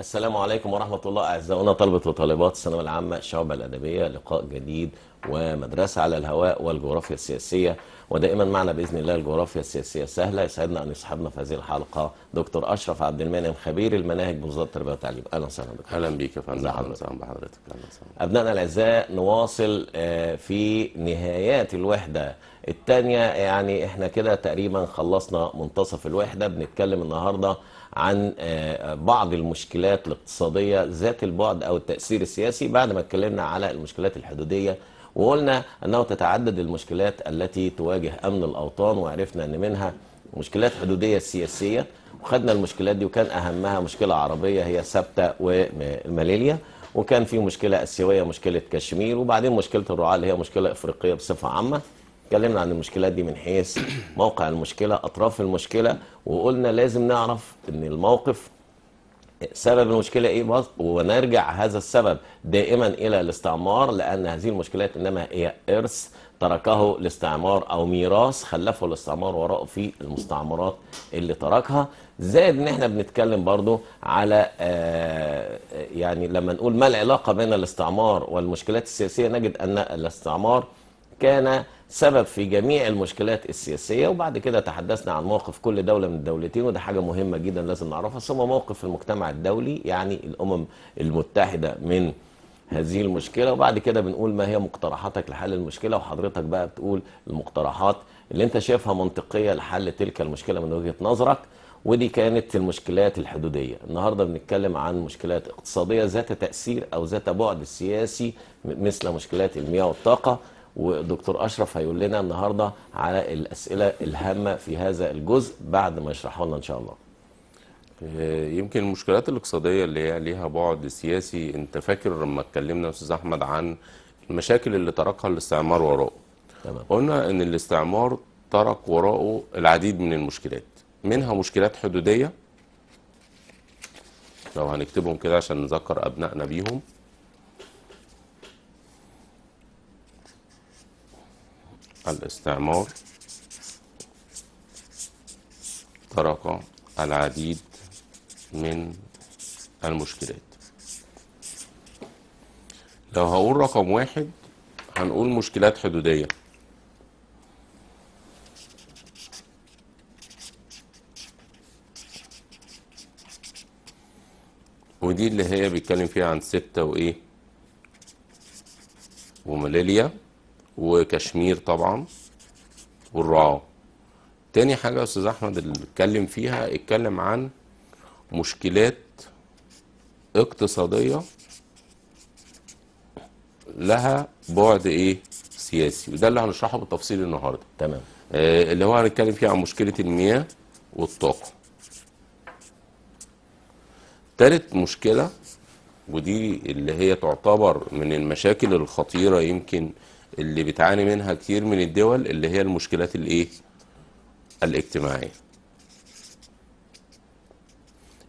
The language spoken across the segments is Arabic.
السلام عليكم ورحمة الله أعزائنا طلبة وطالبات الثانوية العامة الشعب الأدبية لقاء جديد ومدرسة على الهواء والجغرافيا السياسية ودائما معنا بإذن الله الجغرافيا السياسية سهلة يسعدنا أن يصحبنا في هذه الحلقة دكتور أشرف عبد المنعم خبير المناهج بوزارة التربية والتعليم أهلا وسهلا بك أهلا بك يا فندم أهلا وسهلا بحضرتك أبنائنا الأعزاء نواصل آه، في نهايات الوحدة الثانية يعني إحنا كده تقريبا خلصنا منتصف الوحدة بنتكلم النهارده عن آه، آه، بعض المشكلات الاقتصادية ذات البعد أو التأثير السياسي بعد ما اتكلمنا على المشكلات الحدودية وقلنا أنه تتعدد المشكلات التي تواجه أمن الأوطان وعرفنا أن منها مشكلات حدودية سياسية وخدنا المشكلات دي وكان أهمها مشكلة عربية هي سبتة والمليليا وكان في مشكلة آسيوية مشكلة كشمير وبعدين مشكلة الرعاة اللي هي مشكلة إفريقية بصفة عامة اتكلمنا عن المشكلات دي من حيث موقع المشكلة أطراف المشكلة وقلنا لازم نعرف أن الموقف سبب المشكلة إيه ونرجع هذا السبب دائما إلى الاستعمار لأن هذه المشكلات إنما هي إرث تركه الاستعمار أو ميراث خلفه الاستعمار وراءه في المستعمرات اللي تركها زائد إن إحنا بنتكلم برضو على آه، يعني لما نقول ما العلاقة بين الاستعمار والمشكلات السياسية نجد أن الاستعمار كان سبب في جميع المشكلات السياسية وبعد كده تحدثنا عن موقف كل دولة من الدولتين وده حاجة مهمة جدا لازم نعرفها ثم موقف المجتمع الدولي يعني الأمم المتحدة من هذه المشكلة وبعد كده بنقول ما هي مقترحاتك لحل المشكلة وحضرتك بقى بتقول المقترحات اللي انت شايفها منطقية لحل تلك المشكلة من وجهة نظرك ودي كانت المشكلات الحدودية النهاردة بنتكلم عن مشكلات اقتصادية ذات تأثير أو ذات بعد سياسي مثل مشكلات المياه والطاقة ودكتور اشرف هيقول لنا النهارده على الاسئله الهامه في هذا الجزء بعد ما يشرحه لنا ان شاء الله آه، يمكن المشكلات الاقتصاديه اللي هي ليها بعد سياسي انت فاكر لما اتكلمنا استاذ احمد عن المشاكل اللي تركها الاستعمار وراءه تمام. قلنا ان الاستعمار ترك وراءه العديد من المشكلات منها مشكلات حدوديه لو هنكتبهم كده عشان نذكر ابنائنا بيهم الاستعمار ترك العديد من المشكلات لو هقول رقم واحد هنقول مشكلات حدودية ودي اللي هي بيتكلم فيها عن سبتة وإيه وملاليا وكشمير طبعا والرعاه تاني حاجة يا أستاذ أحمد اللي اتكلم فيها اتكلم عن مشكلات اقتصادية لها بعد إيه سياسي وده اللي هنشرحه بالتفصيل النهاردة تمام آه اللي هو هنتكلم فيه عن مشكلة المياه والطاقة تالت مشكلة ودي اللي هي تعتبر من المشاكل الخطيرة يمكن اللي بتعاني منها كتير من الدول اللي هي المشكلات الايه الاجتماعية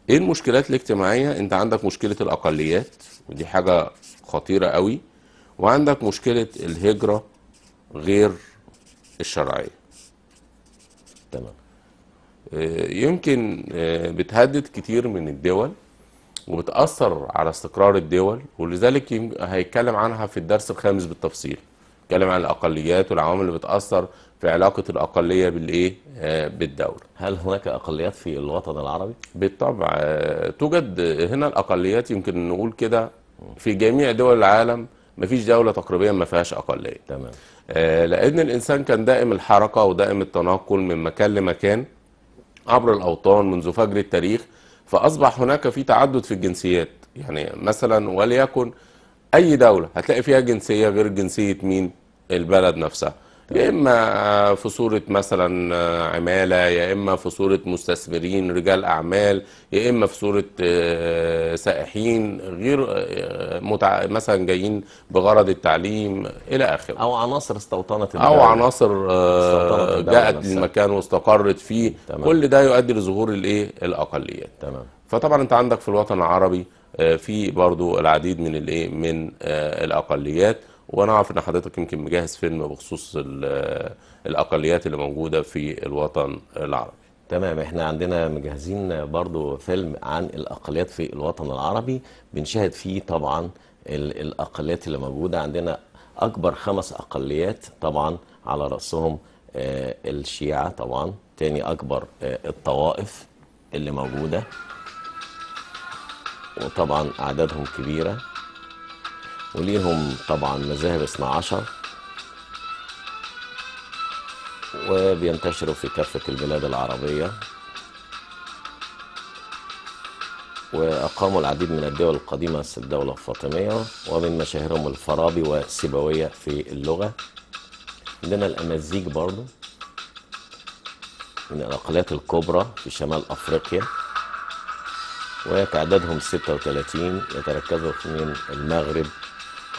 ايه المشكلات الاجتماعية انت عندك مشكلة الاقليات ودي حاجة خطيرة قوي وعندك مشكلة الهجرة غير الشرعية تمام آه، يمكن آه، بتهدد كتير من الدول وبتأثر على استقرار الدول ولذلك هيتكلم عنها في الدرس الخامس بالتفصيل بتكلم عن الاقليات والعوامل اللي بتاثر في علاقه الاقليه بالايه آه، بالدوله هل هناك اقليات في الوطن العربي بالطبع آه، توجد هنا الاقليات يمكن نقول كده في جميع دول العالم مفيش دوله تقريبا ما فيهاش اقليه تمام آه، لان الانسان كان دائم الحركه ودائم التنقل من مكان لمكان عبر الاوطان منذ فجر التاريخ فاصبح هناك في تعدد في الجنسيات يعني مثلا وليكن اي دوله هتلاقي فيها جنسيه غير جنسيه مين البلد نفسها يا اما في صوره مثلا آه، عماله يا اما في صوره مستثمرين رجال اعمال يا اما في صوره آه، سائحين غير آه، متع... مثلا جايين بغرض التعليم الى اخره او عناصر استوطنت البلد او عناصر استوطنت جاءت للمكان واستقرت فيه تمام. كل ده يؤدي لظهور الايه الاقليات تمام فطبعا انت عندك في الوطن العربي في برضو العديد من الايه من الاقليات وانا اعرف ان حضرتك يمكن مجهز فيلم بخصوص الاقليات اللي موجوده في الوطن العربي تمام احنا عندنا مجهزين برضو فيلم عن الاقليات في الوطن العربي بنشاهد فيه طبعا الاقليات اللي موجوده عندنا اكبر خمس اقليات طبعا على راسهم آه، الشيعه طبعا تاني اكبر آه، الطوائف اللي موجوده وطبعا اعدادهم كبيره وليهم طبعا مذاهب 12 وبينتشروا في كافة البلاد العربية وأقاموا العديد من الدول القديمة الدولة الفاطمية ومن مشاهيرهم الفارابي والسيبوية في اللغة عندنا الأمازيغ برضو من الأقليات الكبرى في شمال أفريقيا وتعدادهم 36 يتركزوا من المغرب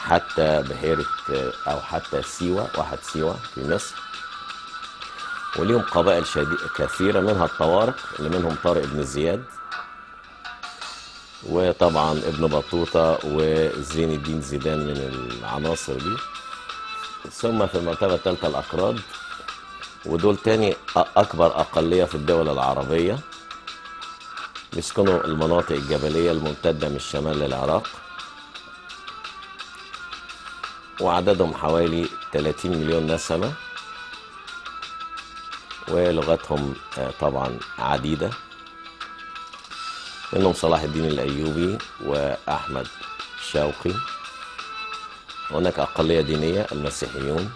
حتى بحيرة أو حتى سيوة واحد سيوة في مصر وليهم قبائل كثيرة منها الطوارق اللي منهم طارق بن زياد وطبعا ابن بطوطة وزين الدين زيدان من العناصر دي ثم في المرتبة الثالثة الأكراد ودول تاني أكبر أقلية في الدول العربية بيسكنوا المناطق الجبلية الممتدة من الشمال للعراق وعددهم حوالي 30 مليون نسمة ولغتهم آه، طبعا عديدة منهم صلاح الدين الأيوبي وأحمد شوقي هناك أقلية دينية المسيحيون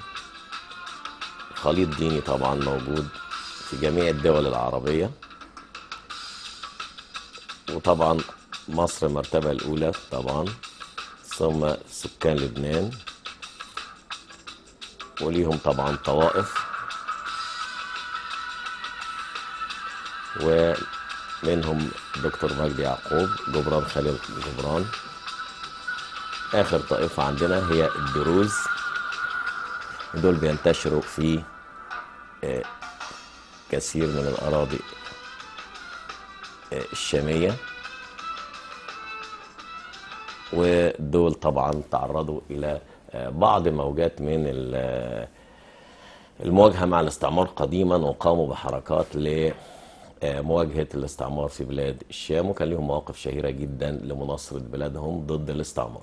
خليط ديني طبعا موجود في جميع الدول العربية وطبعا مصر المرتبة الأولى طبعا ثم سكان لبنان وليهم طبعا طوائف ومنهم دكتور مجدي يعقوب جبران خليل جبران آخر طائفة عندنا هي الدروز دول بينتشروا في آه، كثير من الأراضي آه، الشامية ودول طبعا تعرضوا إلى بعض موجات من المواجهة مع الاستعمار قديما وقاموا بحركات لمواجهة الاستعمار في بلاد الشام وكان لهم مواقف شهيرة جدا لمناصرة بلادهم ضد الاستعمار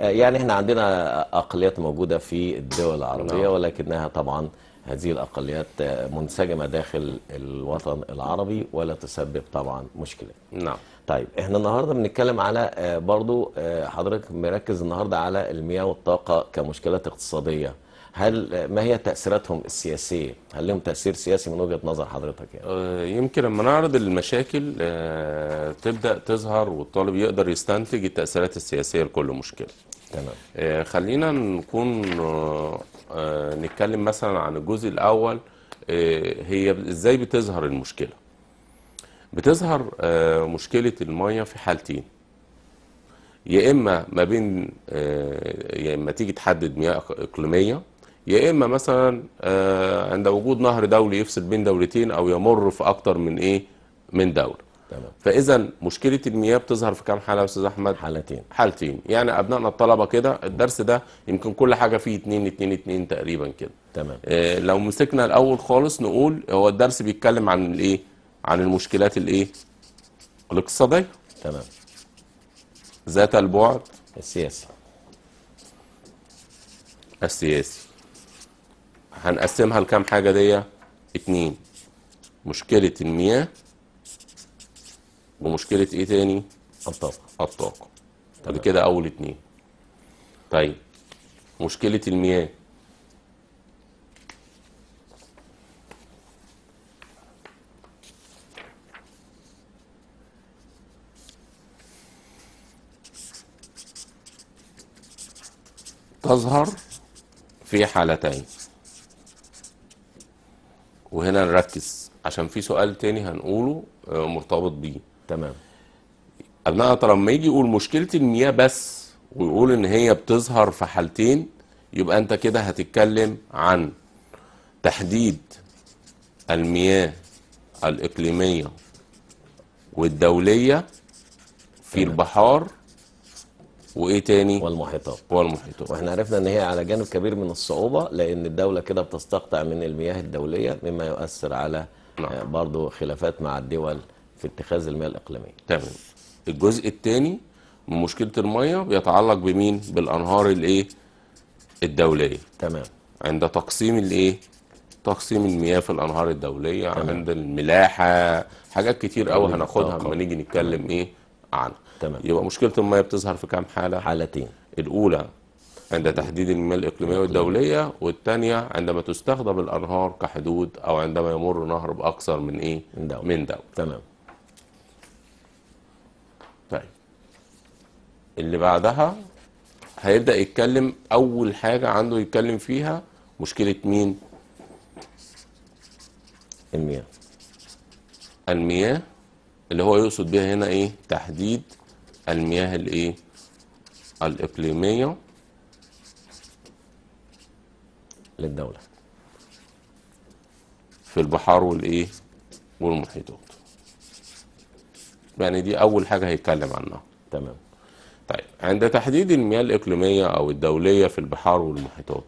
آه، يعني احنا عندنا أقليات موجودة في الدول العربية نعم. ولكنها طبعا هذه الأقليات منسجمة داخل الوطن العربي ولا تسبب طبعا مشكلة نعم طيب احنا النهاردة بنتكلم على آه، برضو آه، حضرتك مركز النهاردة على المياه والطاقة كمشكلات اقتصادية هل آه، ما هي تأثيراتهم السياسية؟ هل لهم تأثير سياسي من وجهة نظر حضرتك؟ يعني؟ يمكن لما نعرض المشاكل تبدأ تظهر والطالب يقدر يستنتج التأثيرات السياسية لكل مشكلة تمام خلينا نكون آه، نتكلم مثلا عن الجزء الاول آه، هي ازاي بتظهر المشكله بتظهر آه، مشكله الميه في حالتين يا اما ما بين يا يعني اما تيجي تحدد مياه اقليميه يا اما مثلا عند وجود نهر دولي يفصل بين دولتين او يمر في اكتر من ايه من دوله تمام فاذا مشكله المياه بتظهر في كام حاله يا استاذ احمد حالتين حالتين يعني ابنائنا الطلبه كده الدرس ده يمكن كل حاجه فيه 2 2 2 تقريبا كده تمام إيه لو مسكنا الاول خالص نقول هو الدرس بيتكلم عن الايه عن المشكلات الايه الاقتصاديه تمام ذات البعد السياسي السياسي هنقسمها لكام حاجه ديه اتنين مشكله المياه بمشكله ايه تاني الطاقه الطاقه طب كده اول اتنين طيب مشكله المياه تظهر في حالتين وهنا نركز عشان في سؤال تاني هنقوله آه، مرتبط بيه تمام انها لما يجي يقول مشكله المياه بس ويقول ان هي بتظهر في حالتين يبقى انت كده هتتكلم عن تحديد المياه الاقليميه والدوليه في تمام. البحار وايه تاني والمحيطات والمحيطات واحنا عرفنا ان هي على جانب كبير من الصعوبه لان الدوله كده بتستقطع من المياه الدوليه مما يؤثر على نعم. برضه خلافات مع الدول في اتخاذ المياه الاقليميه تمام الجزء الثاني من مشكله الميه بيتعلق بمين بالانهار الايه الدوليه تمام عند تقسيم الايه تقسيم المياه في الانهار الدوليه تمام. عند الملاحه حاجات كتير قوي هناخدها لما نيجي نتكلم ايه عنها تمام يبقى مشكله الميه بتظهر في كام حاله حالتين الاولى عند تحديد المياه الإقليمية والدولية والثانية عندما تستخدم الأنهار كحدود أو عندما يمر نهر بأكثر من إيه؟ من دولة من دولة تمام اللي بعدها هيبدأ يتكلم أول حاجة عنده يتكلم فيها مشكلة مين؟ المياه المياه اللي هو يقصد بيها هنا إيه؟ تحديد المياه الإيه؟ الإقليمية للدولة في البحار والإيه؟ والمحيطات يعني دي أول حاجة هيتكلم عنها تمام طيب عند تحديد المياه الإقليمية أو الدولية في البحار والمحيطات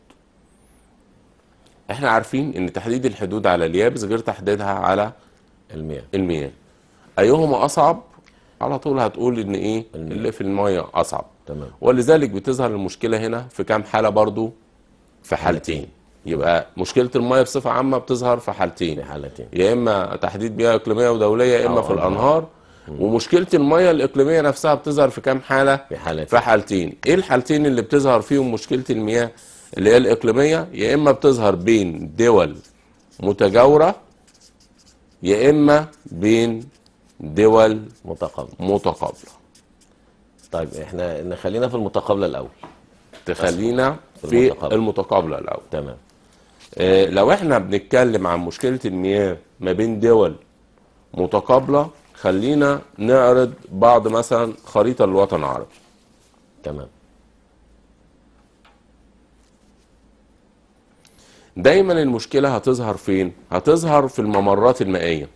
احنا عارفين ان تحديد الحدود على اليابس غير تحديدها على المياه المياه ايهما اصعب على طول هتقول ان ايه المياه. اللي في المياه اصعب تمام ولذلك بتظهر المشكله هنا في كام حاله برضو في حالتين يبقى مشكله المياه بصفه عامه بتظهر في حالتين في حالتين يا اما تحديد مياه اقليميه ودوليه يا اما في الانهار ومشكله الميه الاقليميه نفسها بتظهر في كام حاله في حالتين في حالتين ايه الحالتين اللي بتظهر فيهم مشكله المياه اللي هي الاقليميه يا اما بتظهر بين دول متجاوره يا اما بين دول متقابله متقابله طيب احنا نخلينا في المتقابله الاول تخلينا في, المتقابلة. المتقابله الاول تمام إيه لو احنا بنتكلم عن مشكله المياه ما بين دول متقابله خلينا نعرض بعض مثلا خريطه للوطن العربي تمام دايما المشكله هتظهر فين هتظهر في الممرات المائيه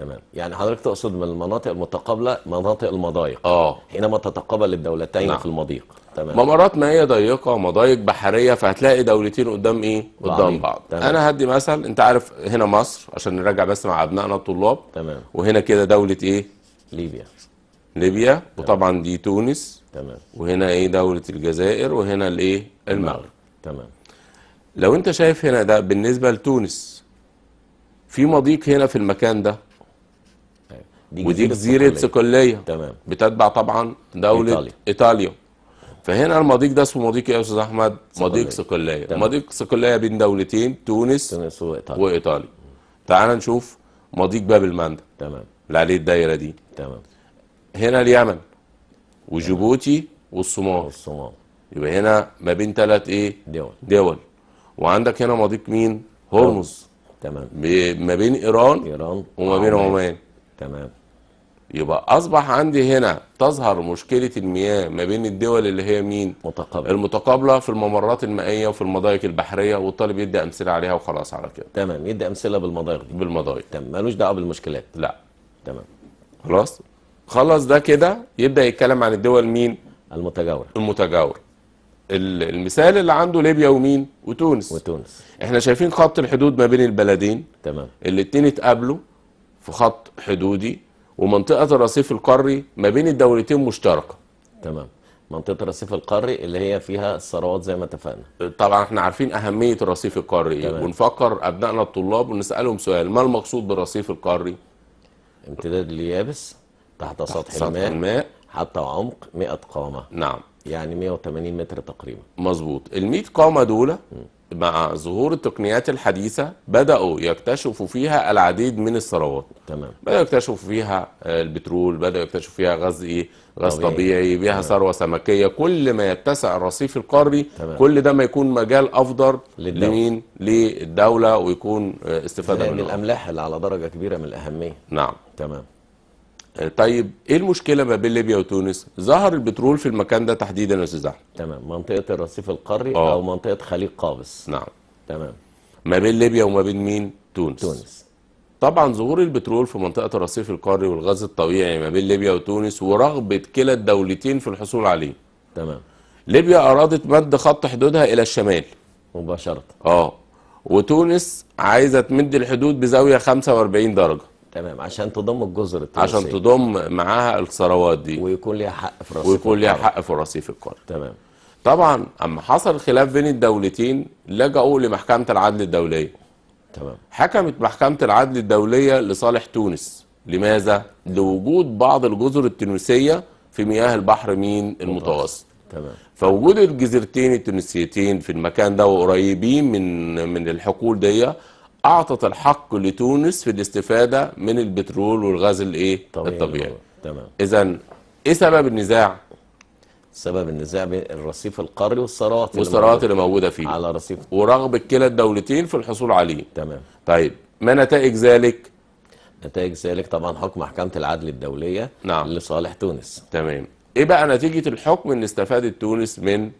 تمام يعني حضرتك تقصد من المناطق المتقابله مناطق المضايق اه حينما تتقابل الدولتين نعم. في المضيق تمام ممرات ما هي ضيقه ومضايق بحريه فهتلاقي دولتين قدام ايه قدام بعض تمام. انا هدي مثل انت عارف هنا مصر عشان نراجع بس مع ابنائنا الطلاب تمام وهنا كده دوله ايه ليبيا ليبيا تمام. وطبعا دي تونس تمام وهنا ايه دوله الجزائر وهنا الايه المغرب تمام لو انت شايف هنا ده بالنسبه لتونس في مضيق هنا في المكان ده دي ودي جزيره صقليه تمام بتتبع طبعا دوله ايطاليا, إيطاليا. فهنا المضيق ده اسمه مضيق ايه يا استاذ احمد؟ مضيق صقليه مضيق صقليه بين دولتين تونس تونس وايطاليا وايطاليا تعال نشوف مضيق باب المندب تمام اللي عليه الدايره دي تمام هنا اليمن وجيبوتي والصومال والصومال يبقى هنا ما بين ثلاث ايه؟ دول دول وعندك هنا مضيق مين؟ هرمز تمام ما بين ايران ايران وما بين عمان تمام يبقى اصبح عندي هنا تظهر مشكله المياه ما بين الدول اللي هي مين متقابله المتقابله في الممرات المائيه وفي المضايق البحريه والطالب يدي امثله عليها وخلاص على كده تمام يدي امثله بالمضايق دي بالمضايق تمام ملوش دعوه بالمشكلات لا تمام خلاص خلص ده كده يبدا يتكلم عن الدول مين المتجاوره المتجاوره المثال اللي عنده ليبيا ومين وتونس وتونس احنا شايفين خط الحدود ما بين البلدين تمام الاثنين اتقابلوا في خط حدودي ومنطقه الرصيف القاري ما بين الدولتين مشتركه تمام منطقه الرصيف القاري اللي هي فيها الثروات زي ما اتفقنا طبعا احنا عارفين اهميه الرصيف القاري ايه ونفكر ابنائنا الطلاب ونسالهم سؤال ما المقصود بالرصيف القاري امتداد لليابس تحت, تحت سطح, سطح الماء, الماء حتى عمق 100 قامه نعم يعني 180 متر تقريبا مظبوط ال 100 قامه دول مع ظهور التقنيات الحديثة بدأوا يكتشفوا فيها العديد من الثروات تمام بدأوا يكتشفوا فيها البترول بدأوا يكتشفوا فيها غاز إيه غاز طبيعي, طبيعي. بيها ثروة سمكية كل ما يتسع الرصيف القاري تمام. كل ده ما يكون مجال أفضل لمين للدولة ويكون آه، استفادة من الأملاح اللي على درجة كبيرة من الأهمية نعم تمام آه، طيب ايه المشكله ما بين ليبيا وتونس؟ ظهر البترول في المكان ده تحديدا يا استاذ احمد. تمام منطقه الرصيف القاري أوه. او منطقه خليج قابس. نعم. تمام. ما بين ليبيا وما بين مين؟ تونس. تونس. طبعا ظهور البترول في منطقه الرصيف القاري والغاز الطبيعي ما بين ليبيا وتونس ورغبه كلا الدولتين في الحصول عليه. تمام. ليبيا ارادت مد خط حدودها الى الشمال. مباشره. اه. وتونس عايزه تمد الحدود بزاويه 45 درجه. تمام عشان تضم الجزر التونسيه عشان تضم معاها الثروات دي ويكون ليها حق في رصيف ويكون ليها حق في رصيف القرن تمام طبعا اما حصل خلاف بين الدولتين لجأوا لمحكمه العدل الدوليه تمام حكمت محكمه العدل الدوليه لصالح تونس لماذا لوجود بعض الجزر التونسيه في مياه البحر مين المتوسط تمام فوجود الجزيرتين التونسيتين في المكان ده وقريبين من من الحقول ديه اعطت الحق لتونس في الاستفاده من البترول والغاز الايه طبيعي الطبيعي تمام اذا ايه سبب النزاع سبب النزاع بين الرصيف القاري والثروات والثروات اللي, موجوده فيه على رصيف ورغبه كلا الدولتين في الحصول عليه تمام طيب ما نتائج ذلك نتائج ذلك طبعا حكم محكمه العدل الدوليه نعم. لصالح تونس تمام ايه بقى نتيجه الحكم اللي استفادت تونس من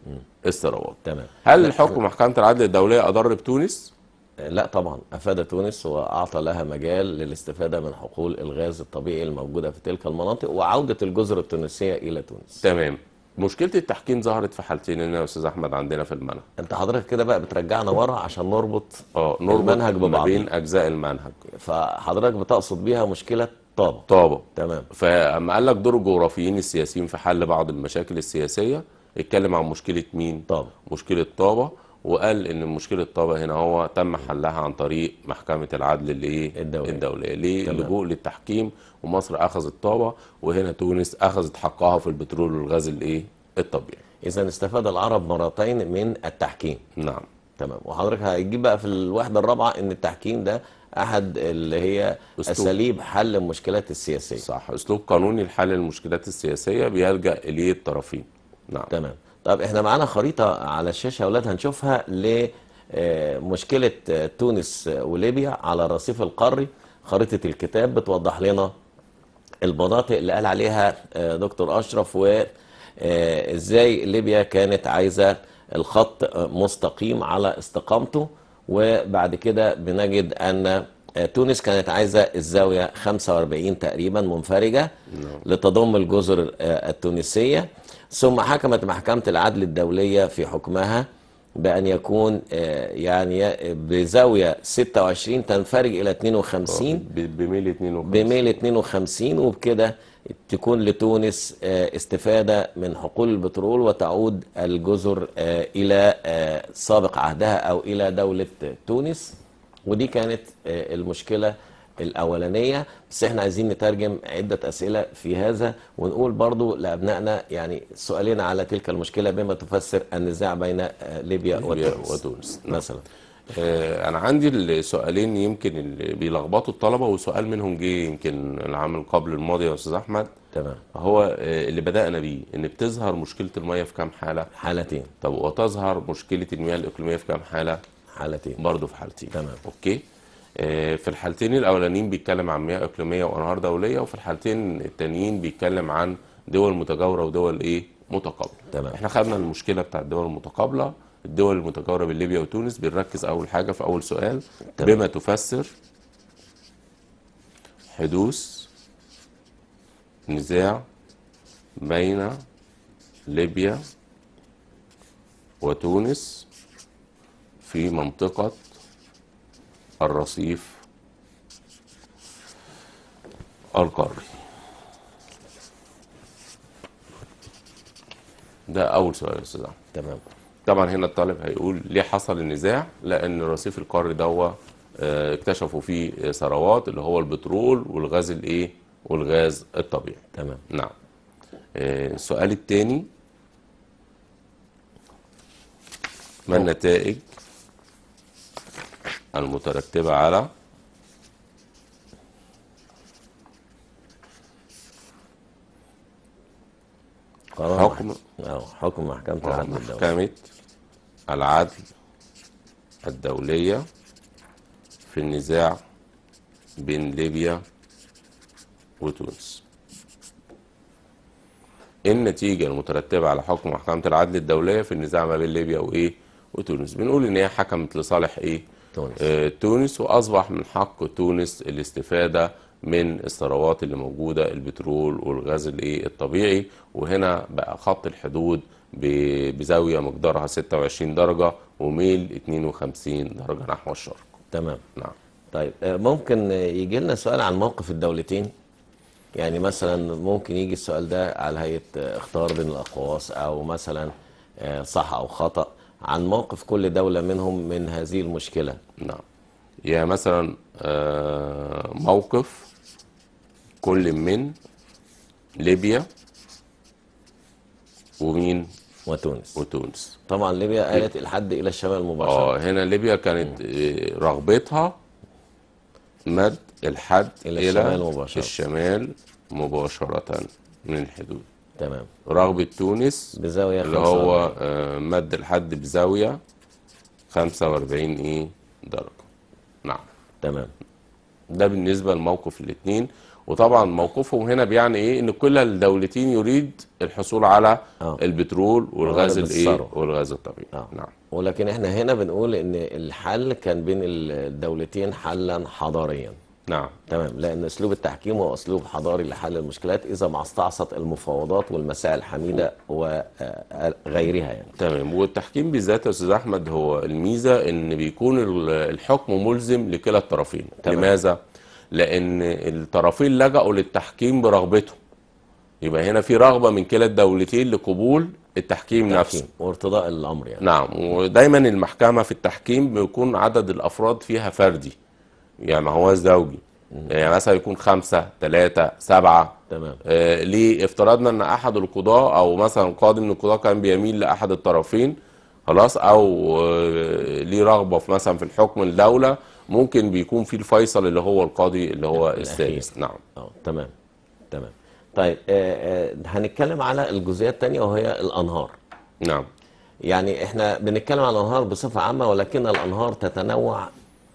الثروات تمام هل الحكم محكمه العدل الدوليه اضر بتونس لا طبعا أفاد تونس وأعطى لها مجال للاستفادة من حقول الغاز الطبيعي الموجودة في تلك المناطق وعودة الجزر التونسية إلى تونس تمام مشكلة التحكيم ظهرت في حالتين هنا يا أستاذ أحمد عندنا في المنهج أنت حضرتك كده بقى بترجعنا ورا عشان نربط اه نربط المنهج ببعض بين أجزاء المنهج فحضرتك بتقصد بيها مشكلة طابة طابة تمام فأما قال لك دور الجغرافيين السياسيين في حل بعض المشاكل السياسية اتكلم عن مشكلة مين؟ طابة مشكلة طابة وقال ان مشكله طابا هنا هو تم حلها عن طريق محكمه العدل اللي الدوليه, الدولية. ليه لجوء للتحكيم ومصر اخذت طابا وهنا تونس اخذت حقها في البترول والغاز الايه الطبيعي اذا استفاد العرب مرتين من التحكيم نعم تمام وحضرتك هتجيب بقى في الوحده الرابعه ان التحكيم ده احد اللي هي اساليب حل المشكلات السياسيه صح اسلوب قانوني لحل المشكلات السياسيه بيلجا اليه الطرفين نعم تمام طب احنا معانا خريطة على الشاشة يا أولاد هنشوفها لمشكلة تونس وليبيا على الرصيف القاري خريطة الكتاب بتوضح لنا البناطق اللي قال عليها آه، دكتور أشرف وإزاي آه، ليبيا كانت عايزة الخط مستقيم على استقامته وبعد كده بنجد أن آه، تونس كانت عايزة الزاوية 45 تقريبا منفرجة نعم. لتضم الجزر التونسية ثم حكمت محكمة العدل الدولية في حكمها بأن يكون آه، يعني آه، بزاوية 26 تنفرج إلى 52 آه، بميل 52 بميل 52 وبكده تكون لتونس استفادة من حقول البترول وتعود الجزر إلى سابق عهدها أو إلى دولة تونس ودي كانت المشكلة الاولانيه بس احنا عايزين نترجم عده اسئله في هذا ونقول برضو لابنائنا يعني سؤالين على تلك المشكله بما تفسر النزاع بين آه، ليبيا, ليبيا وتونس نعم. مثلا آه، انا عندي السؤالين يمكن اللي بيلخبطوا الطلبه وسؤال منهم جه يمكن العام قبل الماضي يا استاذ احمد تمام هو آه، اللي بدانا بيه ان بتظهر مشكله الميه في كام حاله حالتين طب وتظهر مشكله المياه الاقليميه في كام حاله حالتين برضه في حالتين تمام اوكي آه، في الحالتين الاولانيين بيتكلم عن مياه اقليميه وانهار دوليه وفي الحالتين التانيين بيتكلم عن دول متجاوره ودول ايه متقابله تمام احنا خدنا المشكله بتاع الدول المتقابله الدول المتجاوره بالليبيا وتونس بنركز اول حاجه في اول سؤال تمام. بما تفسر حدوث نزاع بين ليبيا وتونس في منطقه الرصيف القاري ده أول سؤال يا أستاذ تمام طبعا هنا الطالب هيقول ليه حصل النزاع؟ لأن الرصيف القاري دوت آه، اكتشفوا فيه ثروات اللي هو البترول والغاز الايه؟ والغاز الطبيعي. تمام. نعم. آه، السؤال الثاني ما النتائج المترتبة على حكم حكم محكمة العدل محكمة العدل الدولية في النزاع بين ليبيا وتونس إيه النتيجة المترتبة على حكم محكمة العدل الدولية في النزاع ما بين ليبيا وايه وتونس بنقول ان هي حكمت لصالح ايه تونس. آه، تونس واصبح من حق تونس الاستفاده من الثروات اللي موجوده البترول والغاز الايه الطبيعي وهنا بقى خط الحدود بزاويه مقدارها 26 درجه وميل 52 درجه نحو الشرق. تمام. نعم. طيب آه، ممكن يجي لنا سؤال عن موقف الدولتين يعني مثلا ممكن يجي السؤال ده على هيئه اختار بين الاقواس او مثلا آه، صح او خطأ عن موقف كل دولة منهم من هذه المشكلة نعم يا مثلا آه، موقف كل من ليبيا ومين وتونس وتونس طبعا ليبيا قالت الحد الى الشمال مباشره اه هنا ليبيا كانت آه، رغبتها مد الحد الى, الشمال مباشره الشمال مباشره من الحدود تمام رغبة تونس بزاوية اللي هو آه مد الحد بزاوية 45 ايه درجة نعم تمام ده بالنسبة لموقف الاثنين وطبعا موقفهم هنا بيعني ايه ان كل الدولتين يريد الحصول على آه. البترول والغاز الايه والغاز الطبيعي آه. نعم ولكن احنا هنا بنقول ان الحل كان بين الدولتين حلا حضاريا نعم تمام لأن أسلوب التحكيم هو أسلوب حضاري لحل المشكلات إذا ما استعصت المفاوضات والمسائل الحميدة وغيرها آه، آه، يعني تمام والتحكيم بالذات يا أستاذ أحمد هو الميزة إن بيكون الحكم ملزم لكلا الطرفين تمام. لماذا؟ لأن الطرفين لجأوا للتحكيم برغبتهم يبقى هنا في رغبة من كلا الدولتين لقبول التحكيم, التحكيم نفسه وارتضاء الأمر يعني نعم ودايما المحكمة في التحكيم بيكون عدد الأفراد فيها فردي يعني ما هو زوجي يعني مثلا يكون خمسة ثلاثة سبعة تمام آه ليه افترضنا ان احد القضاة او مثلا قاضي من القضاة كان بيميل لاحد الطرفين خلاص او آه ليه رغبة في مثلا في الحكم الدولة ممكن بيكون في الفيصل اللي هو القاضي اللي هو السادس نعم اه تمام تمام طيب آه, آه، هنتكلم على الجزئية الثانية وهي الانهار نعم يعني احنا بنتكلم عن الانهار بصفه عامه ولكن الانهار تتنوع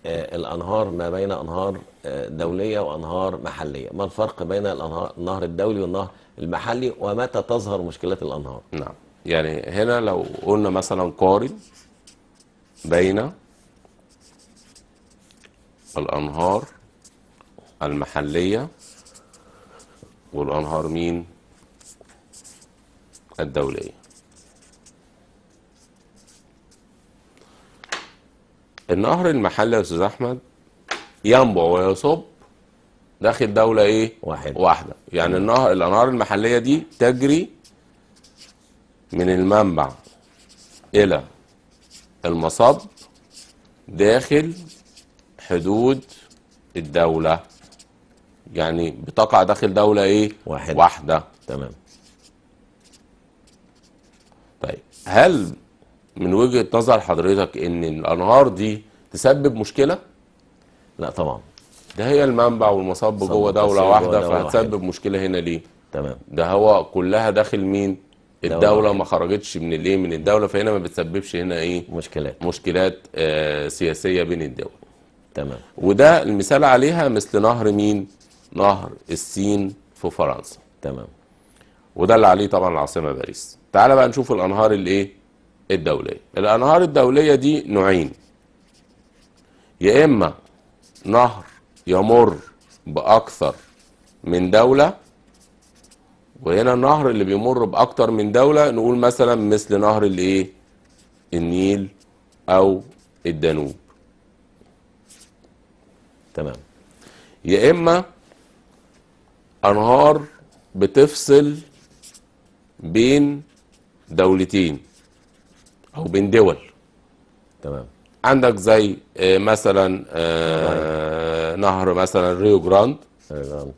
آه، الانهار ما بين انهار آه، دوليه وانهار محليه ما الفرق بين الانهار النهر الدولي والنهر المحلي ومتى تظهر مشكله الانهار نعم يعني هنا لو قلنا مثلا قارن بين الانهار المحليه والانهار مين الدوليه النهر المحلي يا استاذ احمد ينبع ويصب داخل دوله ايه واحد. واحده يعني النهر الانهار المحليه دي تجري من المنبع الى المصب داخل حدود الدوله يعني بتقع داخل دوله ايه واحد. واحده تمام طيب هل من وجهه نظر حضرتك ان الانهار دي تسبب مشكله؟ لا طبعا ده هي المنبع والمصب جوه دوله واحده فهتسبب مشكله هنا ليه؟ تمام ده هو كلها داخل مين؟ الدوله ما خرجتش من الايه؟ من الدوله فهنا ما بتسببش هنا ايه؟ مشكلات مشكلات آه سياسيه بين الدول تمام وده المثال عليها مثل نهر مين؟ نهر السين في فرنسا تمام وده اللي عليه طبعا العاصمه باريس تعال بقى نشوف الانهار الايه؟ الدولية الأنهار الدولية دي نوعين يا إما نهر يمر بأكثر من دولة وهنا النهر اللي بيمر بأكثر من دولة نقول مثلا مثل نهر الإيه؟ النيل أو الدانوب تمام يا إما أنهار بتفصل بين دولتين او بين دول تمام عندك زي آه، مثلا آه، نهر مثلا ريو جراند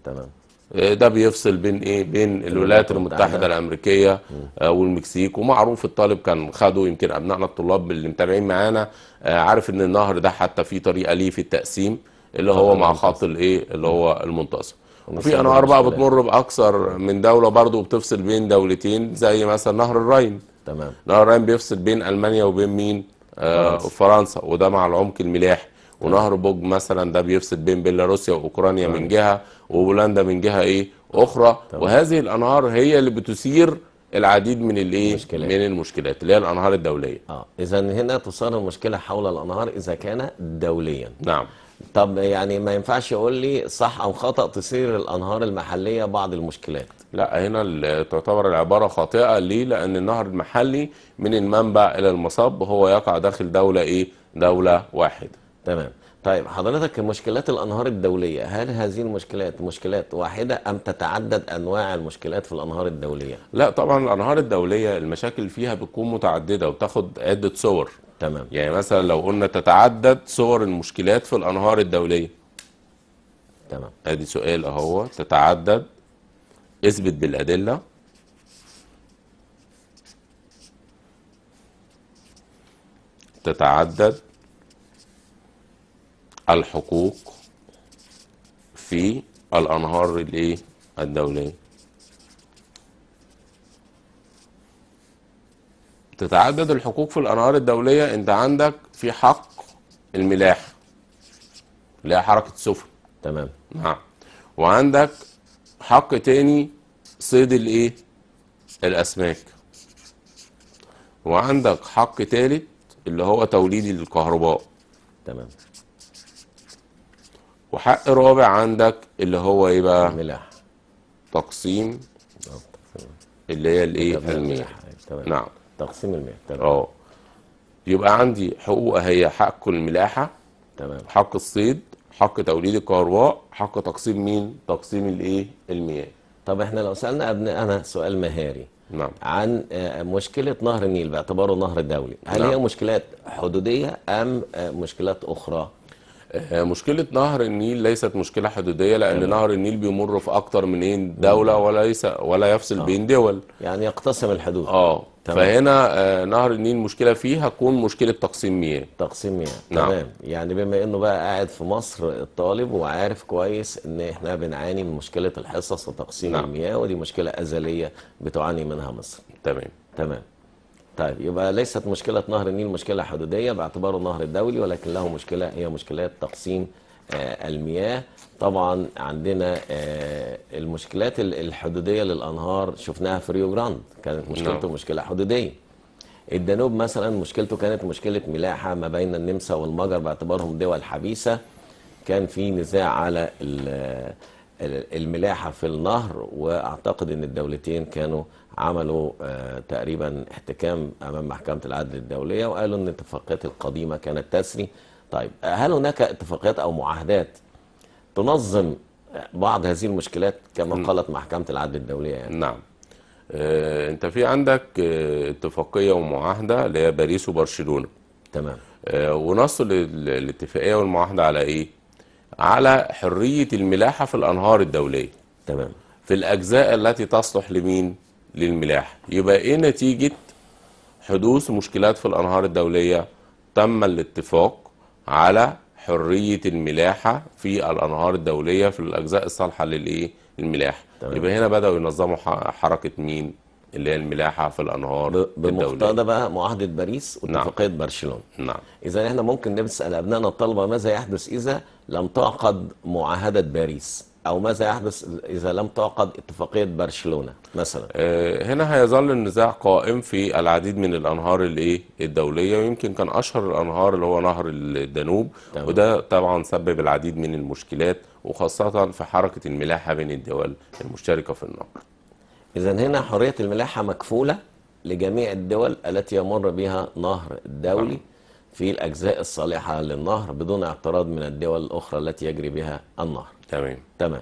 تمام آه، ده بيفصل بين ايه بين الولايات المتحده الامريكيه والمكسيك ومعروف الطالب كان خده يمكن ابنائنا الطلاب اللي متابعين معانا عارف ان النهر ده حتى في طريقه ليه في التقسيم اللي هو مع خط الايه اللي هو المنتصف وفي انهار بقى بتمر باكثر من دوله برضه وبتفصل بين دولتين زي مثلا نهر الراين تمام نهر الراين بيفصل بين المانيا وبين مين آه فرنسا وده مع العمق الملاحي ونهر بوج مثلا ده بيفصل بين بيلاروسيا واوكرانيا من جهه وبولندا من جهه ايه اخرى طبعا. وهذه الانهار هي اللي بتثير العديد من الايه المشكلات. من المشكلات اللي هي الانهار الدوليه اه اذا هنا تصار المشكله حول الانهار اذا كان دوليا نعم طب يعني ما ينفعش يقول لي صح او خطا تصير الانهار المحليه بعض المشكلات لا هنا تعتبر العباره خاطئه ليه لان النهر المحلي من المنبع الى المصب هو يقع داخل دوله ايه دوله واحده تمام طيب حضرتك مشكلات الانهار الدوليه هل هذه المشكلات مشكلات واحده ام تتعدد انواع المشكلات في الانهار الدوليه لا طبعا الانهار الدوليه المشاكل فيها بتكون متعدده وتاخد عده صور تمام يعني مثلا لو قلنا تتعدد صور المشكلات في الانهار الدوليه تمام ادي سؤال اهو تتعدد اثبت بالادله تتعدد الحقوق في الانهار الايه الدوليه تتعدد الحقوق في الأنهار الدولية انت عندك في حق الملاح اللي هي حركة سفن تمام نعم وعندك حق تاني صيد الايه الاسماك وعندك حق تالت اللي هو توليد الكهرباء تمام وحق رابع عندك اللي هو ايه بقى الملاح تقسيم اللي هي الايه الملاح نعم تقسيم المياه تمام اه يبقى عندي حقوق هي حق الملاحه تمام حق الصيد حق توليد الكهرباء حق تقسيم مين تقسيم الايه المياه طب احنا لو سالنا ابنائنا سؤال مهاري نعم. عن آه، مشكلة نهر النيل باعتباره نهر دولي هل نعم. هي مشكلات حدودية أم آه، مشكلات أخرى؟ آه، مشكلة نهر النيل ليست مشكلة حدودية لأن تمام. نهر النيل بيمر في أكتر من دولة وليس ولا يفصل آه. بين دول يعني يقتسم الحدود اه تمام. فهنا آه، نهر النيل مشكله فيه هتكون مشكله تقسيم مياه تقسيم مياه نعم. تمام يعني بما انه بقى قاعد في مصر الطالب وعارف كويس ان احنا بنعاني من مشكله الحصص وتقسيم نعم. المياه ودي مشكله ازليه بتعاني منها مصر تمام تمام طيب يبقى ليست مشكله نهر النيل مشكله حدوديه باعتباره نهر دولي ولكن له مشكله هي مشكلات تقسيم آه، المياه طبعا عندنا آه، المشكلات الحدوديه للانهار شفناها في ريو جراند كانت مشكلته نعم. مشكله حدوديه الدانوب مثلا مشكلته كانت مشكله ملاحه ما بين النمسا والمجر باعتبارهم دول حبيسه كان في نزاع على الملاحه في النهر واعتقد ان الدولتين كانوا عملوا آه، تقريبا احتكام امام محكمه العدل الدوليه وقالوا ان الاتفاقيات القديمه كانت تسري طيب هل هناك اتفاقيات او معاهدات تنظم بعض هذه المشكلات كما قالت محكمة العدل الدولية يعني. نعم آه، انت في عندك آه، اتفاقية ومعاهدة اللي هي باريس وبرشلونة تمام آه، ونص الاتفاقية والمعاهدة على ايه؟ على حرية الملاحة في الأنهار الدولية تمام في الأجزاء التي تصلح لمين؟ للملاحة يبقى ايه نتيجة حدوث مشكلات في الأنهار الدولية تم الاتفاق على حريه الملاحه في الانهار الدوليه في الاجزاء الصالحه للايه؟ الملاحه. يبقى هنا بداوا ينظموا حركه مين؟ اللي هي الملاحه في الانهار بمقتضى بقى معاهده باريس نعم. واتفاقيه نعم. برشلونه نعم اذا احنا ممكن نسال ابنائنا الطلبه ماذا يحدث اذا لم تعقد معاهده باريس او ماذا يحدث اذا لم تعقد اتفاقيه برشلونه مثلا آه، هنا هيظل النزاع قائم في العديد من الانهار الايه الدوليه ويمكن كان اشهر الانهار اللي هو نهر الدانوب طبعا. وده طبعا سبب العديد من المشكلات وخاصه في حركه الملاحه بين الدول المشتركه في النهر اذا هنا حريه الملاحه مكفوله لجميع الدول التي يمر بها نهر دولي طبعا. نعم. في الأجزاء الصالحة للنهر بدون اعتراض من الدول الأخرى التي يجري بها النهر تمام تمام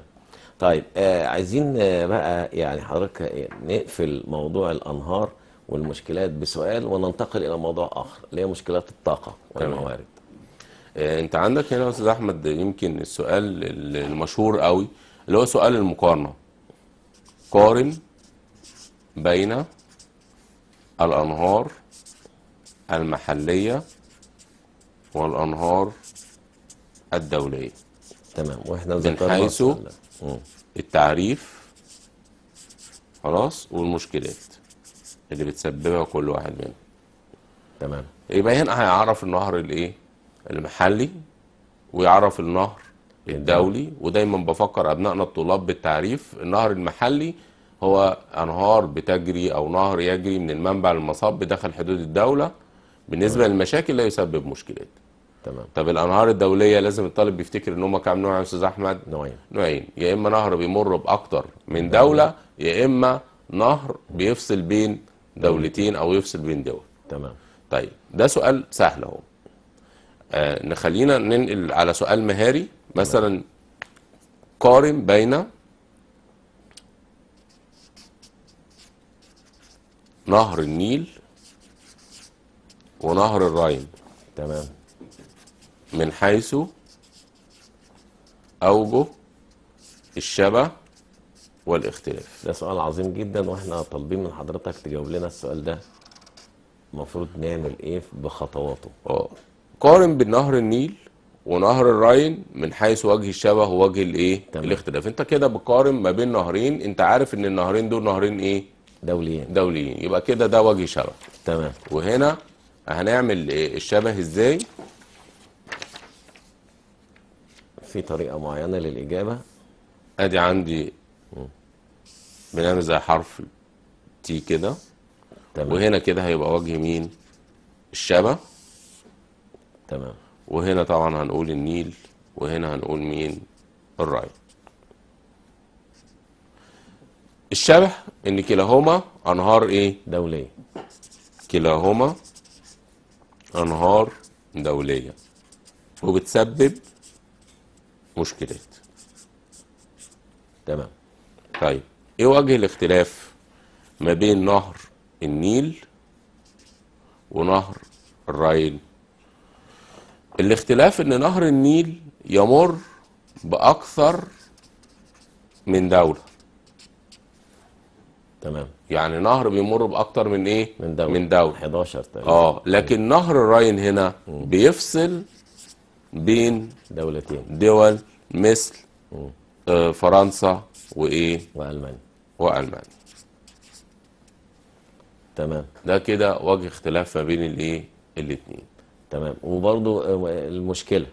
طيب آه عايزين آه بقى يعني حضرتك آه، نقفل موضوع الانهار والمشكلات بسؤال وننتقل الى موضوع اخر اللي هي مشكلات الطاقه والموارد آه انت عندك هنا يا استاذ احمد يمكن السؤال المشهور قوي اللي هو سؤال المقارنه قارن بين الانهار المحليه والانهار الدوليه تمام واحنا ذكرنا من حيث التعريف خلاص والمشكلات اللي بتسببها كل واحد منهم تمام يبقى هنا هيعرف النهر الايه المحلي ويعرف النهر الدولي ودايما بفكر ابنائنا الطلاب بالتعريف النهر المحلي هو انهار بتجري او نهر يجري من المنبع للمصب داخل حدود الدوله بالنسبه للمشاكل لا يسبب مشكلات تمام طب الانهار الدوليه لازم الطالب بيفتكر ان هم كام نوع يا استاذ احمد نوعين نوعين يا اما نهر بيمر باكتر من دوله يا اما نهر بيفصل بين دولتين او يفصل بين دول تمام طيب ده سؤال سهل اهو آه نخلينا ننقل على سؤال مهاري مثلا قارن بين نهر النيل ونهر الراين تمام من حيث أوجه الشبه والاختلاف ده سؤال عظيم جدا واحنا طالبين من حضرتك تجاوب لنا السؤال ده المفروض نعمل ايه بخطواته اه قارن بين نهر النيل ونهر الراين من حيث وجه الشبه ووجه الايه تمام. الاختلاف انت كده بتقارن ما بين نهرين انت عارف ان النهرين دول نهرين ايه دوليين دوليين يبقى كده ده وجه شبه تمام وهنا هنعمل إيه؟ الشبه ازاي في طريقة معينة للإجابة ادي عندي بنعمل زي حرف تي كده تمام وهنا كده هيبقى وجه مين الشبه تمام وهنا طبعا هنقول النيل وهنا هنقول مين الري الشبه ان كلاهما انهار ايه دولية كلاهما انهار دولية وبتسبب مشكلات تمام طيب ايه وجه الاختلاف ما بين نهر النيل ونهر الراين الاختلاف ان نهر النيل يمر باكثر من دولة تمام يعني نهر بيمر باكثر من ايه من دولة من دولة 11 تقريبا اه لكن نهر الراين هنا بيفصل بين دولتين دول مثل مم. آه، فرنسا وايه والمانيا والمانيا تمام ده كده وجه اختلاف ما بين الايه الاثنين تمام وبرضو آه، المشكله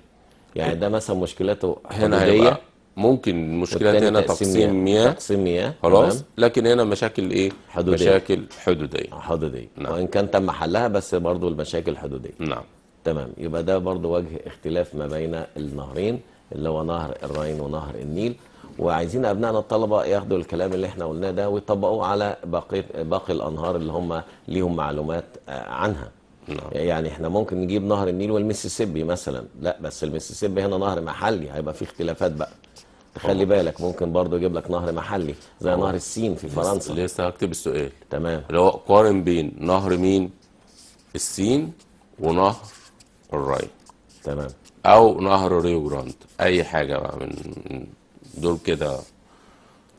يعني ده مثلا مشكلته هي ممكن المشكلات هنا تقسيم مياه تقسيم مياه خلاص تمام. لكن هنا مشاكل ايه حدودية. مشاكل حدوديه حدوديه نعم. وان كان تم حلها بس برضو المشاكل حدوديه نعم تمام يبقى ده برضو وجه اختلاف ما بين النهرين اللي هو نهر الراين ونهر النيل وعايزين ابنائنا الطلبه ياخدوا الكلام اللي احنا قلناه ده ويطبقوه على باقي باقي الانهار اللي هم ليهم معلومات آه، عنها نعم. يعني احنا ممكن نجيب نهر النيل والمسيسيبي مثلا لا بس المسيسيبي هنا نهر محلي هيبقى في اختلافات بقى خلي بالك ممكن برضه يجيب لك نهر محلي زي أوه. نهر السين في فرنسا لسه هكتب السؤال تمام اللي هو قارن بين نهر مين السين ونهر الراي تمام او نهر ريو جراند اي حاجه بقى من دول كده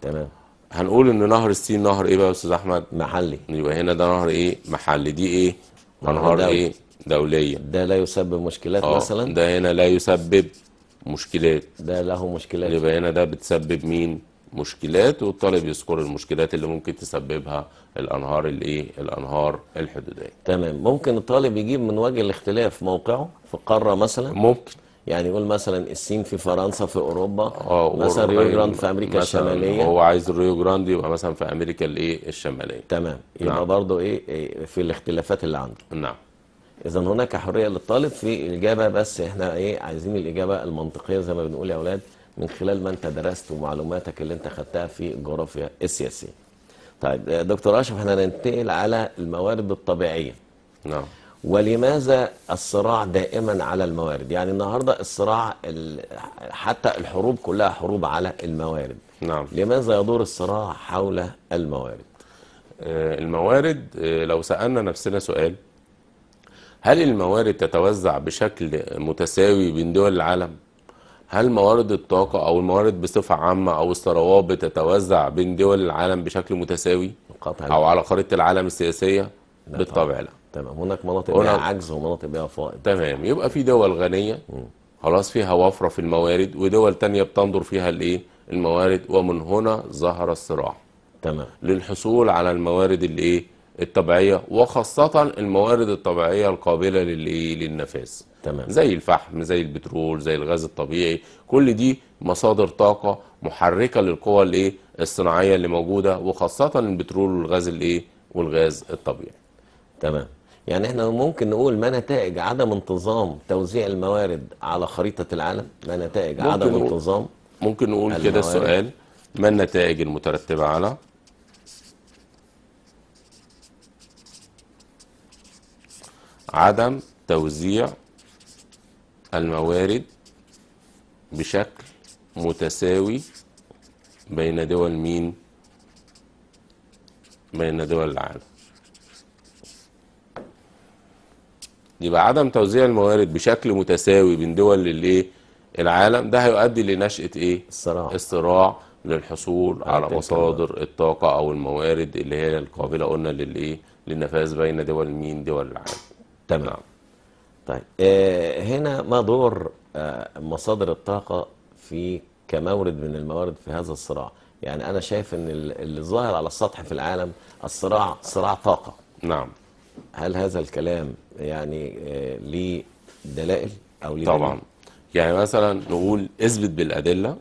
تمام هنقول ان نهر السين نهر ايه بقى يا استاذ احمد محلي يبقى هنا ده نهر ايه محلي دي ايه انهار دولي. ايه دوليه ده لا يسبب مشكلات أوه. مثلا ده هنا لا يسبب مشكلات ده له مشكلات يبقى هنا ده بتسبب مين مشكلات والطالب يذكر المشكلات اللي ممكن تسببها الانهار الايه الانهار الحدوديه تمام ممكن الطالب يجيب من وجه الاختلاف موقعه في قاره مثلا ممكن يعني يقول مثلا الصين في فرنسا في اوروبا أو آه، مثلا ريو جراند في امريكا الشماليه هو عايز الريو جراند يبقى مثلا في امريكا الايه الشماليه تمام يبقى نعم. برضه إيه؟, ايه في الاختلافات اللي عنده نعم اذا هناك حريه للطالب في الاجابه بس احنا ايه عايزين الاجابه المنطقيه زي ما بنقول يا اولاد من خلال ما انت درست ومعلوماتك اللي انت خدتها في الجغرافيا السياسيه. طيب آه، دكتور اشرف احنا ننتقل على الموارد الطبيعيه. نعم. ولماذا الصراع دائما على الموارد؟ يعني النهارده الصراع حتى الحروب كلها حروب على الموارد. نعم. لماذا يدور الصراع حول الموارد؟ آه، الموارد آه، لو سالنا نفسنا سؤال هل الموارد تتوزع بشكل متساوي بين دول العالم؟ هل موارد الطاقة أو الموارد بصفة عامة أو الثروات بتتوزع بين دول العالم بشكل متساوي أو على خريطة العالم السياسية؟ لا بالطبع لا تمام هناك مناطق بيها عجز ومناطق بيها فائض تمام يبقى في دول غنية خلاص فيها وفرة في الموارد ودول تانية بتنظر فيها الإيه؟ الموارد ومن هنا ظهر الصراع تمام للحصول على الموارد الإيه؟ الطبيعية وخاصة الموارد الطبيعية القابلة للإيه؟ للنفاذ تمام زي الفحم زي البترول زي الغاز الطبيعي كل دي مصادر طاقه محركه للقوى الايه الصناعيه اللي موجوده وخاصه البترول والغاز الايه والغاز الطبيعي تمام يعني احنا ممكن نقول ما نتائج عدم انتظام توزيع الموارد على خريطه العالم ما نتائج عدم نقول. انتظام ممكن نقول كده السؤال ما النتائج المترتبه على عدم توزيع الموارد بشكل متساوي بين دول مين بين دول العالم يبقى عدم توزيع الموارد بشكل متساوي بين دول الايه العالم ده هيؤدي لنشأة ايه الصراع الصراع للحصول على مصادر الطاقة او الموارد اللي هي القابلة قلنا للايه للنفاذ بين دول مين دول العالم تمام طيب آه، هنا ما دور آه، مصادر الطاقة في كمورد من الموارد في هذا الصراع يعني أنا شايف أن اللي ظاهر على السطح في العالم الصراع صراع طاقة نعم هل هذا الكلام يعني آه، ليه دلائل أو ليه طبعا دلائل؟ يعني مثلا نقول اثبت بالأدلة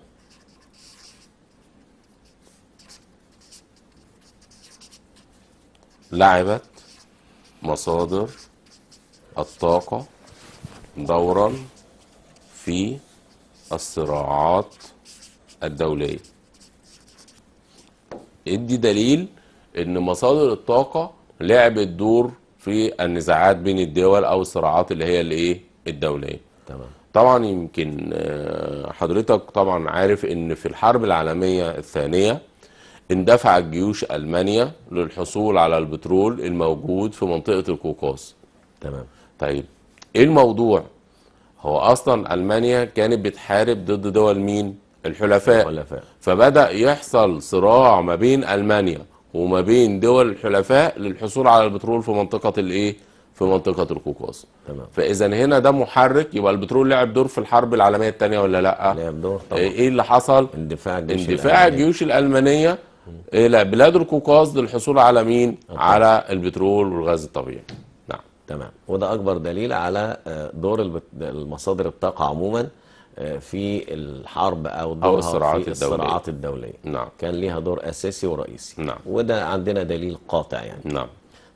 لعبت مصادر الطاقة دورا في الصراعات الدولية ادي دليل ان مصادر الطاقة لعبت دور في النزاعات بين الدول او الصراعات اللي هي الايه الدولية تمام طبعا يمكن آه، حضرتك طبعا عارف ان في الحرب العالمية الثانية اندفعت جيوش المانيا للحصول على البترول الموجود في منطقة القوقاز تمام طيب ايه الموضوع هو اصلا المانيا كانت بتحارب ضد دول مين الحلفاء الحلفاء فبدا يحصل صراع ما بين المانيا وما بين دول الحلفاء للحصول على البترول في منطقه الايه في منطقه القوقاز تمام فاذا هنا ده محرك يبقى البترول لعب دور في الحرب العالميه الثانيه ولا لا لعب دور طبعا ايه, إيه اللي حصل اندفاع الجيوش اندفاع الجيوش الالمانيه الى بلاد القوقاز للحصول على مين أوكي. على البترول والغاز الطبيعي تمام وده أكبر دليل على آه، دور المصادر الطاقة عموما آه، في الحرب أو دورها أو الصراعات في الدولية. الصراعات الدولية نعم. كان ليها دور أساسي ورئيسي نعم. وده عندنا دليل قاطع يعني نعم.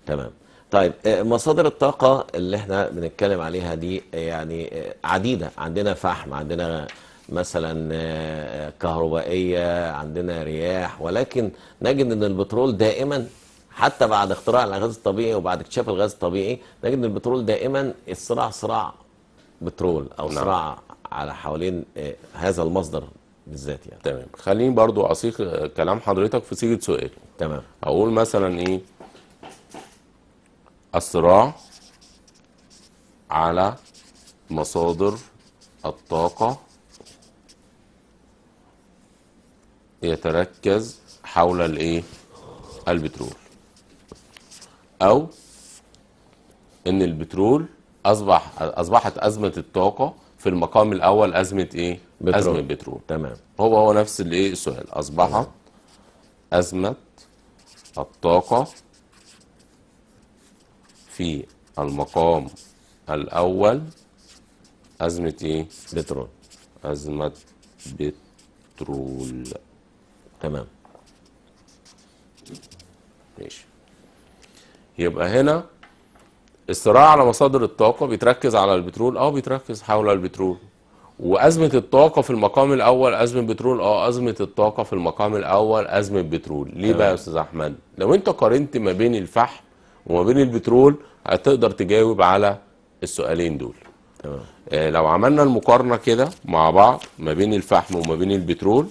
تمام طيب آه، مصادر الطاقة اللي احنا بنتكلم عليها دي يعني عديدة عندنا فحم عندنا مثلا كهربائية عندنا رياح ولكن نجد ان البترول دائما حتى بعد اختراع الغاز الطبيعي وبعد اكتشاف الغاز الطبيعي نجد ان البترول دائما الصراع صراع بترول او نعم. صراع على حوالين آه، هذا المصدر بالذات يعني تمام خليني برضو اصيغ آه، كلام حضرتك في صيغه سؤال تمام اقول مثلا ايه الصراع على مصادر الطاقه يتركز حول الايه البترول او ان البترول اصبح اصبحت ازمه الطاقه في المقام الاول ازمه ايه بترول. ازمه البترول تمام هو هو نفس الايه السؤال اصبحت تمام. ازمه الطاقه في المقام الاول ازمه ايه بترول ازمه بترول تمام ماشي يبقى هنا الصراع على مصادر الطاقه بيتركز على البترول اه بيتركز حول البترول وازمه الطاقه في المقام الاول ازمه بترول اه ازمه الطاقه في المقام الاول ازمه بترول ليه بقى يا استاذ احمد لو انت قارنت ما بين الفحم وما بين البترول هتقدر تجاوب على السؤالين دول تمام آه لو عملنا المقارنه كده مع بعض ما بين الفحم وما بين البترول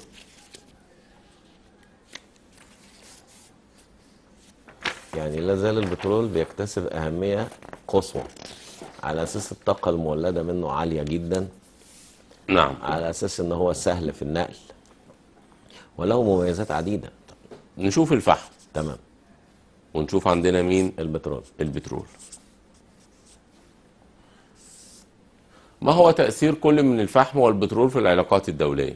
يعني لا زال البترول بيكتسب أهمية قصوى على أساس الطاقة المولدة منه عالية جدا نعم على أساس أن هو سهل في النقل وله مميزات عديدة نشوف الفحم تمام ونشوف عندنا مين البترول البترول ما هو تأثير كل من الفحم والبترول في العلاقات الدولية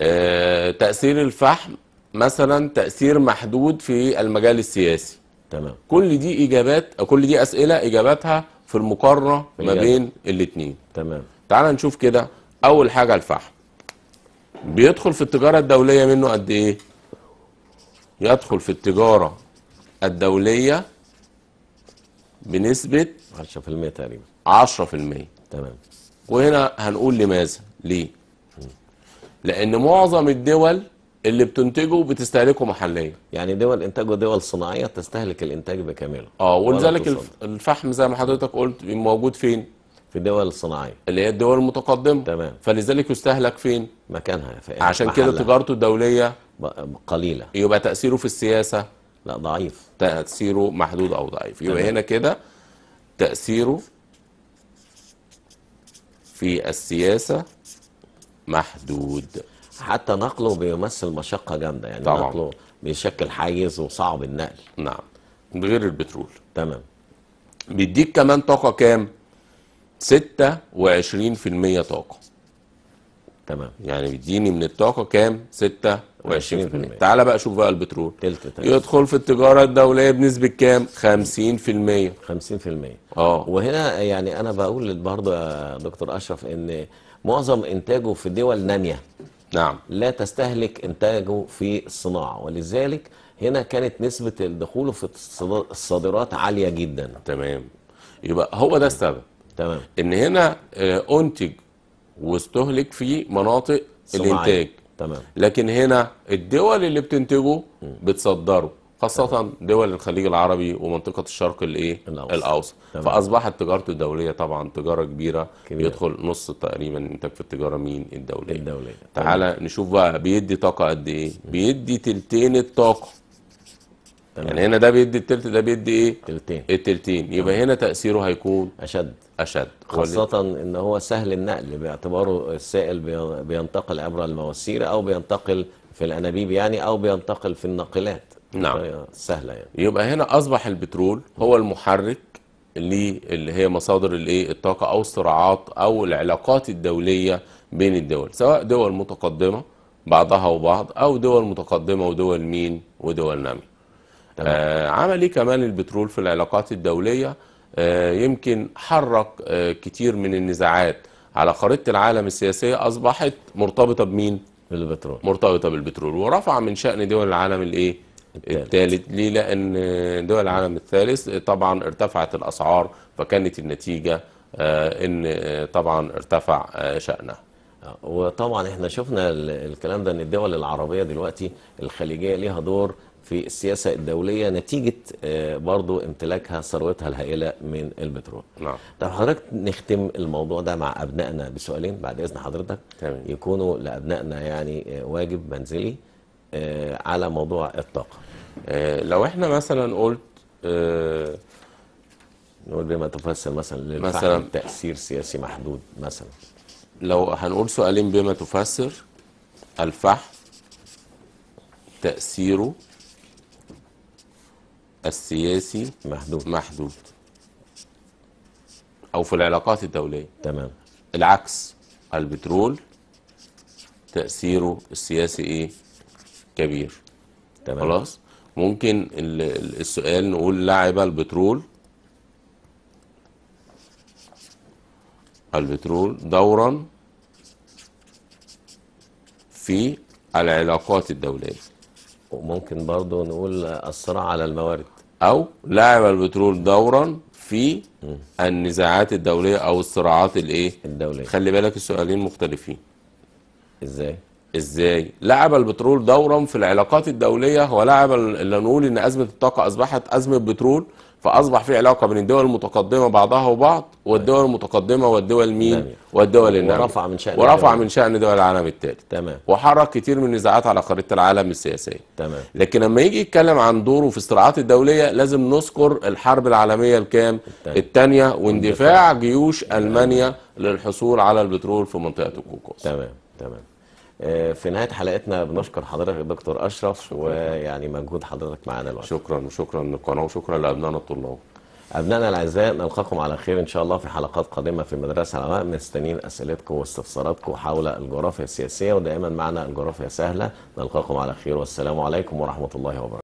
آه، تأثير الفحم مثلا تأثير محدود في المجال السياسي تمام كل دي إجابات أو كل دي أسئلة إجاباتها في المقارنة في ما بين الاتنين تمام تعال نشوف كده أول حاجة الفحم بيدخل في التجارة الدولية منه قد إيه؟ يدخل في التجارة الدولية بنسبة 10% تقريبا 10% تمام وهنا هنقول لماذا؟ ليه؟ لأن معظم الدول اللي بتنتجه بتستهلكه محليا يعني دول انتاج ودول صناعيه تستهلك الانتاج بكامله اه ولذلك الفحم زي ما حضرتك قلت موجود فين في الدول الصناعيه اللي هي الدول المتقدمه تمام فلذلك يستهلك فين مكانها في إيه؟ عشان كده تجارته الدوليه قليله يبقى تاثيره في السياسه لا ضعيف تاثيره محدود او ضعيف يبقى هنا كده تاثيره في السياسه محدود حتى نقله بيمثل مشقه جامده يعني طبعا. نقله بيشكل حيز وصعب النقل نعم غير البترول تمام بيديك كمان طاقه كام 26% طاقه تمام يعني بيديني من الطاقه كام 26% تعال بقى شوف بقى البترول تلت تلت. يدخل في التجاره الدوليه بنسبه كام 50% 50% اه وهنا يعني انا بقول برضه يا دكتور اشرف ان معظم انتاجه في دول ناميه نعم لا تستهلك انتاجه في الصناعه ولذلك هنا كانت نسبه دخوله في الصادرات عاليه جدا تمام يبقى هو ده السبب تمام ان هنا آه، انتج واستهلك في مناطق صناعي. الانتاج تمام لكن هنا الدول اللي بتنتجه بتصدره خاصة دول الخليج العربي ومنطقة الشرق الايه الأوسط فأصبحت تجارته الدولية طبعا تجارة كبيرة كبير. يدخل نص تقريبا إنتاج في التجارة مين الدولية الدولية تعالى نشوف بقى بيدي طاقة قد إيه بيدي تلتين الطاقة تمام. يعني هنا ده بيدي التلت ده بيدي ايه؟ تلتين التلتين يبقى تمام. هنا تأثيره هيكون أشد أشد خاصة إن هو سهل النقل باعتباره السائل بينتقل عبر المواسير أو بينتقل في الأنابيب يعني أو بينتقل في الناقلات نعم آه، سهله يعني يبقى هنا اصبح البترول هو المحرك اللي هي مصادر الايه الطاقه او الصراعات او العلاقات الدوليه بين الدول سواء دول متقدمه بعضها وبعض او دول متقدمه ودول مين ودول ناميه نعم. آه عمل ايه كمان البترول في العلاقات الدوليه آه يمكن حرك آه كتير من النزاعات على خريطه العالم السياسيه اصبحت مرتبطه بمين بالبترول مرتبطه بالبترول ورفع من شان دول العالم الايه الثالث ليه لأن دول العالم الثالث طبعا ارتفعت الأسعار فكانت النتيجة آه، ان آه، طبعا ارتفع آه، شأنها وطبعا احنا شفنا الكلام ده ان الدول العربية دلوقتي الخليجية ليها دور في السياسة الدولية نتيجة برضو امتلاكها ثروتها الهائلة من البترول نعم طب حضرتك نختم الموضوع ده مع أبنائنا بسؤالين بعد إذن حضرتك تمام. يكونوا لأبنائنا يعني واجب منزلي آه، على موضوع الطاقه آه، لو احنا مثلا قلت آه، نقول بما تفسر مثلا للفحم تاثير سياسي محدود مثلا لو هنقول سؤالين بما تفسر الفحم تاثيره السياسي محدود محدود او في العلاقات الدوليه تمام العكس البترول تاثيره السياسي ايه كبير تمام. خلاص ممكن السؤال نقول لعب البترول البترول دورا في العلاقات الدولية وممكن برضو نقول الصراع على الموارد أو لعب البترول دورا في النزاعات الدولية أو الصراعات الإيه؟ الدولية خلي بالك السؤالين مختلفين إزاي؟ ازاي لعب البترول دورا في العلاقات الدوليه ولعب اللي نقول ان ازمه الطاقه اصبحت ازمه بترول فاصبح في علاقه بين الدول المتقدمه بعضها وبعض والدول المتقدمه والدول مين والدول الناميه ورفع من شان ورفع من شان دول العالم الثالث تمام وحرك كتير من النزاعات على خريطه العالم السياسيه تمام لكن لما يجي يتكلم عن دوره في الصراعات الدوليه لازم نذكر الحرب العالميه الكام الثانيه واندفاع جيوش المانيا للحصول على البترول في منطقه الكوكوس تمام تمام آه، في نهايه حلقتنا بنشكر حضرتك دكتور اشرف ويعني مجهود حضرتك معانا الوقت شكرا وشكرا للقناه وشكرا لابنائنا الطلاب أبنائنا الأعزاء نلقاكم على خير إن شاء الله في حلقات قادمة في المدرسة العلماء مستنيين أسئلتكم واستفساراتكم حول الجغرافيا السياسية ودائما معنا الجغرافيا سهلة نلقاكم على خير والسلام عليكم ورحمة الله وبركاته